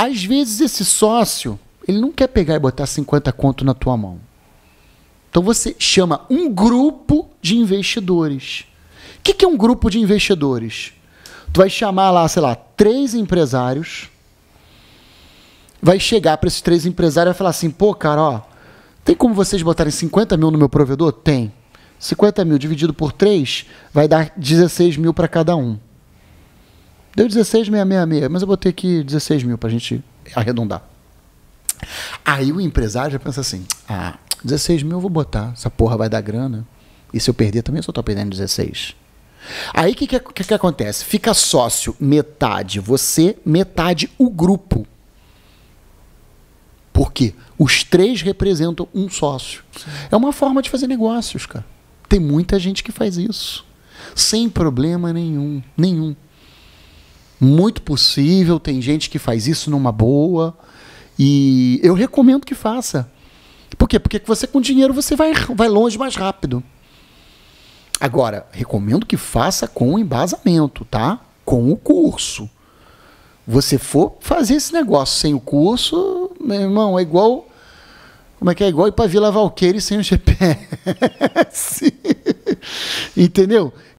Às vezes esse sócio, ele não quer pegar e botar 50 conto na tua mão. Então você chama um grupo de investidores. O que, que é um grupo de investidores? Tu vai chamar lá, sei lá, três empresários. Vai chegar para esses três empresários e vai falar assim: pô, cara, ó, tem como vocês botarem 50 mil no meu provedor? Tem. 50 mil dividido por três vai dar 16 mil para cada um. Deu 16,666, mas eu botei aqui 16 mil para a gente arredondar. Aí o empresário já pensa assim: ah, 16 mil eu vou botar, essa porra vai dar grana. E se eu perder também, eu só estou perdendo 16. Aí o que, que, que, que acontece? Fica sócio metade você, metade o grupo. Por quê? Os três representam um sócio. É uma forma de fazer negócios, cara. Tem muita gente que faz isso. Sem problema nenhum. Nenhum muito possível, tem gente que faz isso numa boa. E eu recomendo que faça. Por quê? Porque você com dinheiro você vai, vai longe mais rápido. Agora, recomendo que faça com embasamento, tá? Com o curso. Você for fazer esse negócio sem o curso, meu irmão, é igual. Como é que é? Igual ir para Vila Valqueira sem o GPS. Entendeu?